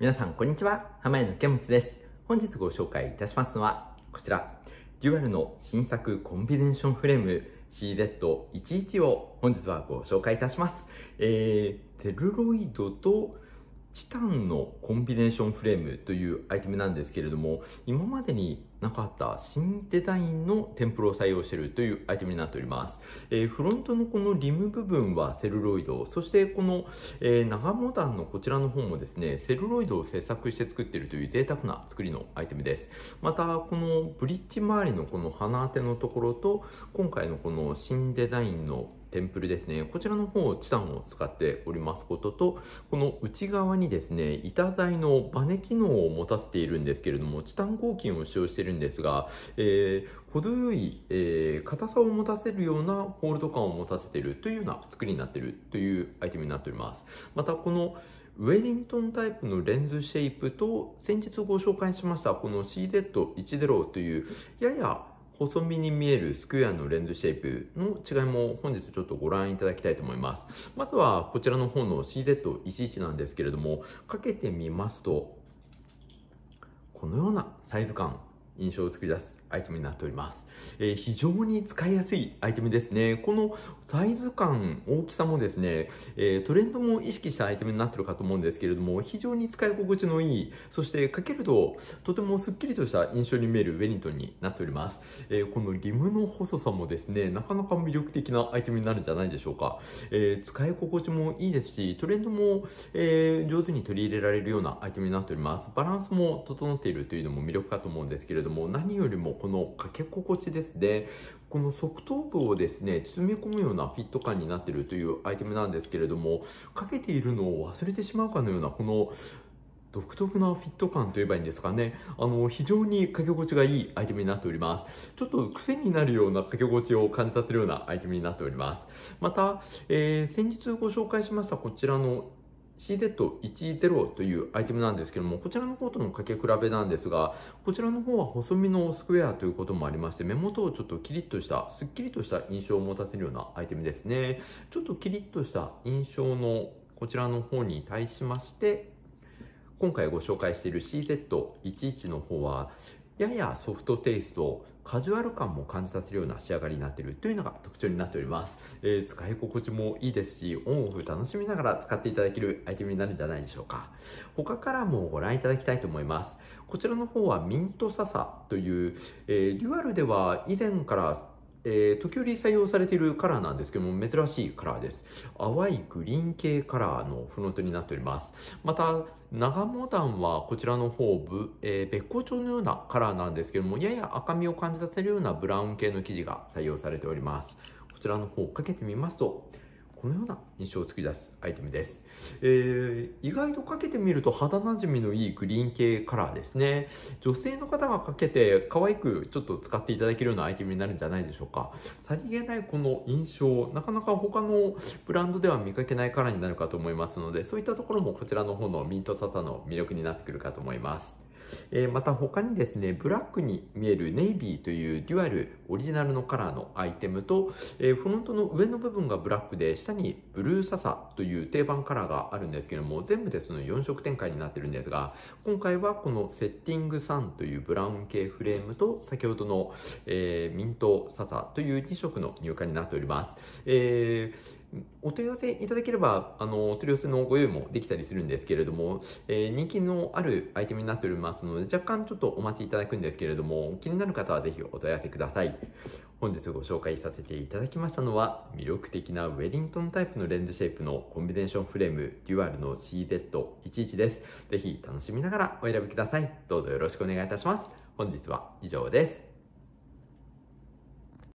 皆さん、こんにちは。浜屋の池本です。本日ご紹介いたしますのは、こちら、デュアルの新作コンビネーションフレーム CZ11 を本日はご紹介いたします。えー、ルロイドとチタンのコンビネーションフレームというアイテムなんですけれども、今までになかった新デザインのテンプルを採用しているというアイテムになっております。えー、フロントのこのリム部分はセルロイド、そしてこの、えー、長モダンのこちらの方もですね、セルロイドを製作して作っているという贅沢な作りのアイテムです。また、このブリッジ周りのこの鼻当てのところと、今回のこの新デザインのテンプルですね。こちらの方をチタンを使っておりますことと、この内側にですね、板材のバネ機能を持たせているんですけれども、チタン合金を使用してるんですが、えー、程よい、えー、硬さを持たせるようなホールド感を持たせているというような作りになっているというアイテムになっております。またこのウェリントンタイプのレンズシェイプと先日ご紹介しましたこの CZ10 というやや細身に見えるスクエアのレンズシェイプの違いも本日ちょっとご覧いただきたいと思います。まずはこちらの方の CZ11 なんですけれども、かけてみますと、このようなサイズ感、印象を作り出す。アイテムになっております。えー、非常に使いやすいアイテムですね。このサイズ感、大きさもですね、えー、トレンドも意識したアイテムになってるかと思うんですけれども、非常に使い心地のいい、そしてかけるととてもスッキリとした印象に見えるウェリントンになっております。えー、このリムの細さもですね、なかなか魅力的なアイテムになるんじゃないでしょうか。え使い心地もいいですし、トレンドも、え上手に取り入れられるようなアイテムになっております。バランスも整っているというのも魅力かと思うんですけれども、何よりもこのかけ心地ですね。この側頭部をですね、包み込むようなフィット感になっているというアイテムなんですけれども、かけているのを忘れてしまうかのような、この独特なフィット感といえばいいんですかね。あの、非常に掛け心地がいいアイテムになっております。ちょっと癖になるような掛け心地を感じさせるようなアイテムになっております。また、えー、先日ご紹介しましたこちらの CZ10 というアイテムなんですけども、こちらの方との掛け比べなんですが、こちらの方は細身のスクエアということもありまして、目元をちょっとキリッとした、すっきりとした印象を持たせるようなアイテムですね。ちょっとキリッとした印象のこちらの方に対しまして、今回ご紹介している CZ11 の方は、ややソフトテイスト、カジュアル感も感じさせるような仕上がりになっているというのが特徴になっております。えー、使い心地もいいですし、オンオフ楽しみながら使っていただけるアイテムになるんじゃないでしょうか。他からもご覧いただきたいと思います。こちらの方はミントササという、えー、デュアルでは以前からえー、時折採用されているカラーなんですけども、珍しいカラーです。淡いグリーン系カラーのフロントになっております。また、長モダンはこちらの方部、えー、別光調のようなカラーなんですけども、やや赤みを感じさせるようなブラウン系の生地が採用されております。こちらの方をかけてみますと、このような印象を作り出すアイテムです。えー、意外とかけてみると肌なじみのいいグリーン系カラーですね。女性の方がかけて可愛くちょっと使っていただけるようなアイテムになるんじゃないでしょうか。さりげないこの印象、なかなか他のブランドでは見かけないカラーになるかと思いますので、そういったところもこちらの方のミントサタの魅力になってくるかと思います。えー、また他にですね、ブラックに見えるネイビーというデュアルオリジナルのカラーのアイテムと、えー、フロントの上の部分がブラックで、下にブルーササという定番カラーがあるんですけども、全部でその4色展開になってるんですが、今回はこのセッティングサンというブラウン系フレームと、先ほどの、えー、ミントササという2色の入荷になっております。えーお問い合わせいただければ、あの、お取り寄せのご用意もできたりするんですけれども、えー、人気のあるアイテムになっておりますので、若干ちょっとお待ちいただくんですけれども、気になる方はぜひお問い合わせください。本日ご紹介させていただきましたのは、魅力的なウェリントンタイプのレンズシェイプのコンビネーションフレーム、デュアルの CZ11 です。ぜひ楽しみながらお選びください。どうぞよろしくお願いいたします。本日は以上です。